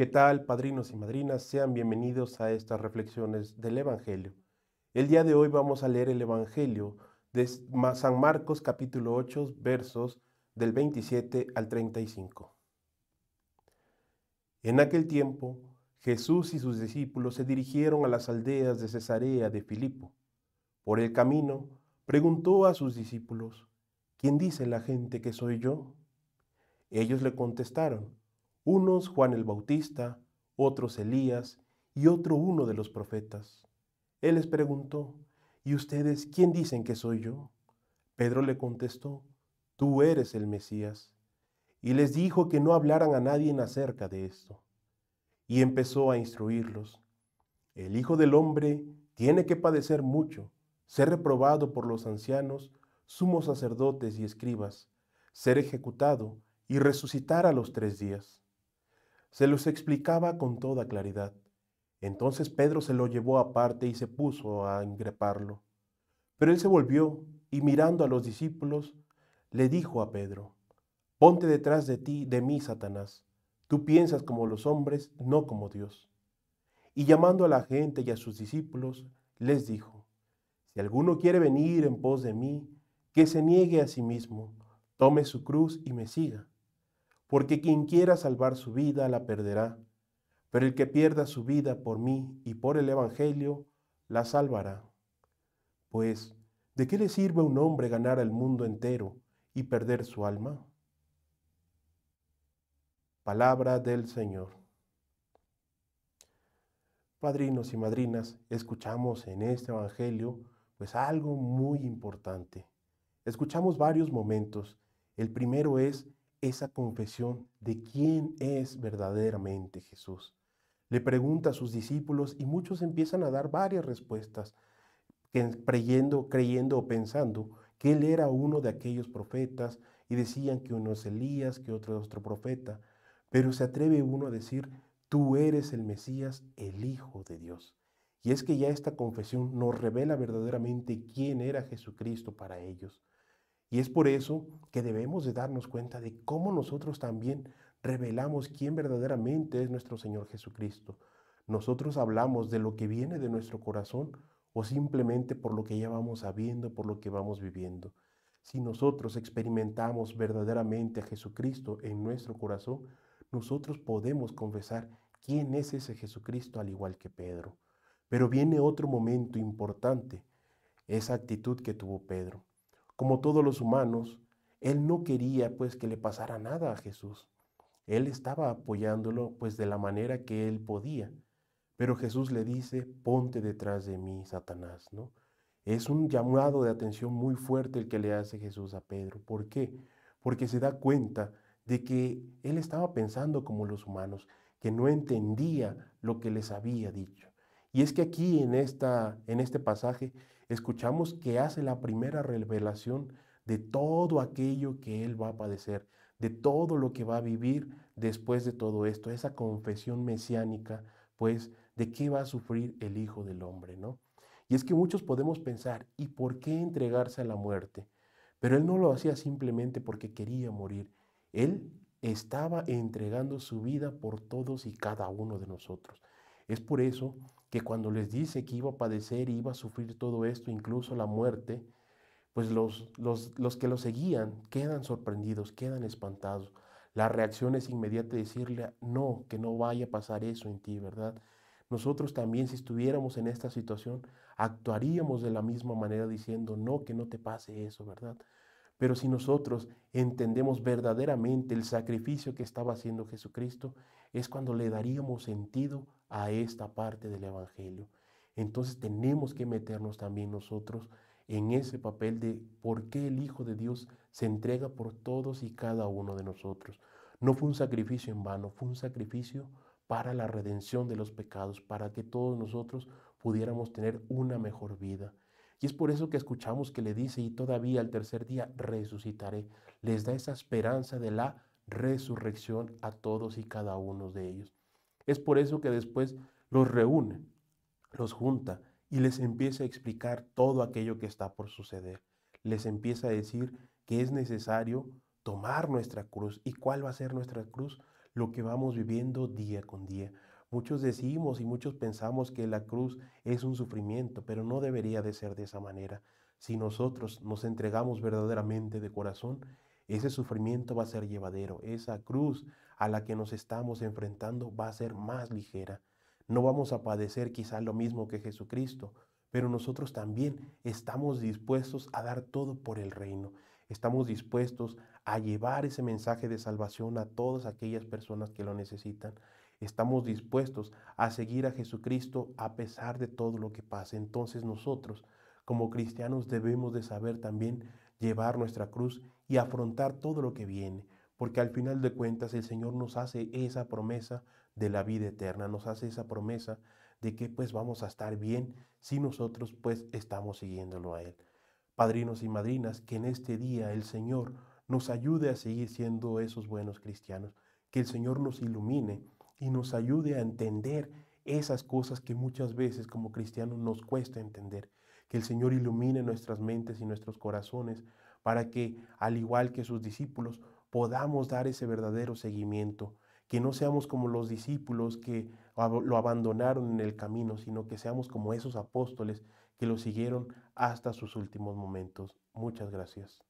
¿Qué tal, padrinos y madrinas? Sean bienvenidos a estas reflexiones del Evangelio. El día de hoy vamos a leer el Evangelio de San Marcos capítulo 8, versos del 27 al 35. En aquel tiempo, Jesús y sus discípulos se dirigieron a las aldeas de Cesarea de Filipo. Por el camino, preguntó a sus discípulos, ¿quién dice la gente que soy yo? Ellos le contestaron, unos Juan el Bautista, otros Elías y otro uno de los profetas. Él les preguntó, ¿y ustedes quién dicen que soy yo? Pedro le contestó, tú eres el Mesías. Y les dijo que no hablaran a nadie acerca de esto. Y empezó a instruirlos. El Hijo del Hombre tiene que padecer mucho, ser reprobado por los ancianos, sumos sacerdotes y escribas, ser ejecutado y resucitar a los tres días se los explicaba con toda claridad. Entonces Pedro se lo llevó aparte y se puso a increparlo. Pero él se volvió y mirando a los discípulos, le dijo a Pedro, Ponte detrás de ti, de mí, Satanás. Tú piensas como los hombres, no como Dios. Y llamando a la gente y a sus discípulos, les dijo, Si alguno quiere venir en pos de mí, que se niegue a sí mismo, tome su cruz y me siga porque quien quiera salvar su vida la perderá, pero el que pierda su vida por mí y por el Evangelio, la salvará. Pues, ¿de qué le sirve a un hombre ganar al mundo entero y perder su alma? Palabra del Señor. Padrinos y madrinas, escuchamos en este Evangelio pues algo muy importante. Escuchamos varios momentos. El primero es esa confesión de quién es verdaderamente Jesús. Le pregunta a sus discípulos y muchos empiezan a dar varias respuestas, creyendo, creyendo o pensando que él era uno de aquellos profetas y decían que uno es Elías, que otro es otro profeta, pero se atreve uno a decir, tú eres el Mesías, el Hijo de Dios. Y es que ya esta confesión nos revela verdaderamente quién era Jesucristo para ellos. Y es por eso que debemos de darnos cuenta de cómo nosotros también revelamos quién verdaderamente es nuestro Señor Jesucristo. Nosotros hablamos de lo que viene de nuestro corazón o simplemente por lo que ya vamos sabiendo, por lo que vamos viviendo. Si nosotros experimentamos verdaderamente a Jesucristo en nuestro corazón, nosotros podemos confesar quién es ese Jesucristo al igual que Pedro. Pero viene otro momento importante, esa actitud que tuvo Pedro como todos los humanos, él no quería pues que le pasara nada a Jesús. Él estaba apoyándolo pues de la manera que él podía. Pero Jesús le dice, ponte detrás de mí, Satanás, ¿no? Es un llamado de atención muy fuerte el que le hace Jesús a Pedro. ¿Por qué? Porque se da cuenta de que él estaba pensando como los humanos, que no entendía lo que les había dicho. Y es que aquí en, esta, en este pasaje escuchamos que hace la primera revelación de todo aquello que Él va a padecer, de todo lo que va a vivir después de todo esto, esa confesión mesiánica, pues, de qué va a sufrir el Hijo del Hombre, ¿no? Y es que muchos podemos pensar, ¿y por qué entregarse a la muerte? Pero Él no lo hacía simplemente porque quería morir. Él estaba entregando su vida por todos y cada uno de nosotros. Es por eso que cuando les dice que iba a padecer iba a sufrir todo esto, incluso la muerte, pues los, los que lo seguían quedan sorprendidos, quedan espantados. La reacción es inmediata decirle, no, que no vaya a pasar eso en ti, ¿verdad? Nosotros también si estuviéramos en esta situación, actuaríamos de la misma manera diciendo, no, que no te pase eso, ¿verdad? Pero si nosotros entendemos verdaderamente el sacrificio que estaba haciendo Jesucristo, es cuando le daríamos sentido a esta parte del Evangelio. Entonces tenemos que meternos también nosotros en ese papel de por qué el Hijo de Dios se entrega por todos y cada uno de nosotros. No fue un sacrificio en vano, fue un sacrificio para la redención de los pecados, para que todos nosotros pudiéramos tener una mejor vida. Y es por eso que escuchamos que le dice, y todavía al tercer día resucitaré. Les da esa esperanza de la resurrección a todos y cada uno de ellos. Es por eso que después los reúne, los junta y les empieza a explicar todo aquello que está por suceder. Les empieza a decir que es necesario tomar nuestra cruz. ¿Y cuál va a ser nuestra cruz? Lo que vamos viviendo día con día. Muchos decimos y muchos pensamos que la cruz es un sufrimiento, pero no debería de ser de esa manera. Si nosotros nos entregamos verdaderamente de corazón, ese sufrimiento va a ser llevadero, esa cruz a la que nos estamos enfrentando va a ser más ligera. No vamos a padecer quizá lo mismo que Jesucristo, pero nosotros también estamos dispuestos a dar todo por el reino. Estamos dispuestos a llevar ese mensaje de salvación a todas aquellas personas que lo necesitan. Estamos dispuestos a seguir a Jesucristo a pesar de todo lo que pase. Entonces nosotros, como cristianos, debemos de saber también llevar nuestra cruz y afrontar todo lo que viene, porque al final de cuentas el Señor nos hace esa promesa de la vida eterna, nos hace esa promesa de que pues vamos a estar bien si nosotros pues estamos siguiéndolo a Él. Padrinos y madrinas, que en este día el Señor nos ayude a seguir siendo esos buenos cristianos, que el Señor nos ilumine y nos ayude a entender esas cosas que muchas veces como cristianos nos cuesta entender que el Señor ilumine nuestras mentes y nuestros corazones para que, al igual que sus discípulos, podamos dar ese verdadero seguimiento. Que no seamos como los discípulos que lo abandonaron en el camino, sino que seamos como esos apóstoles que lo siguieron hasta sus últimos momentos. Muchas gracias.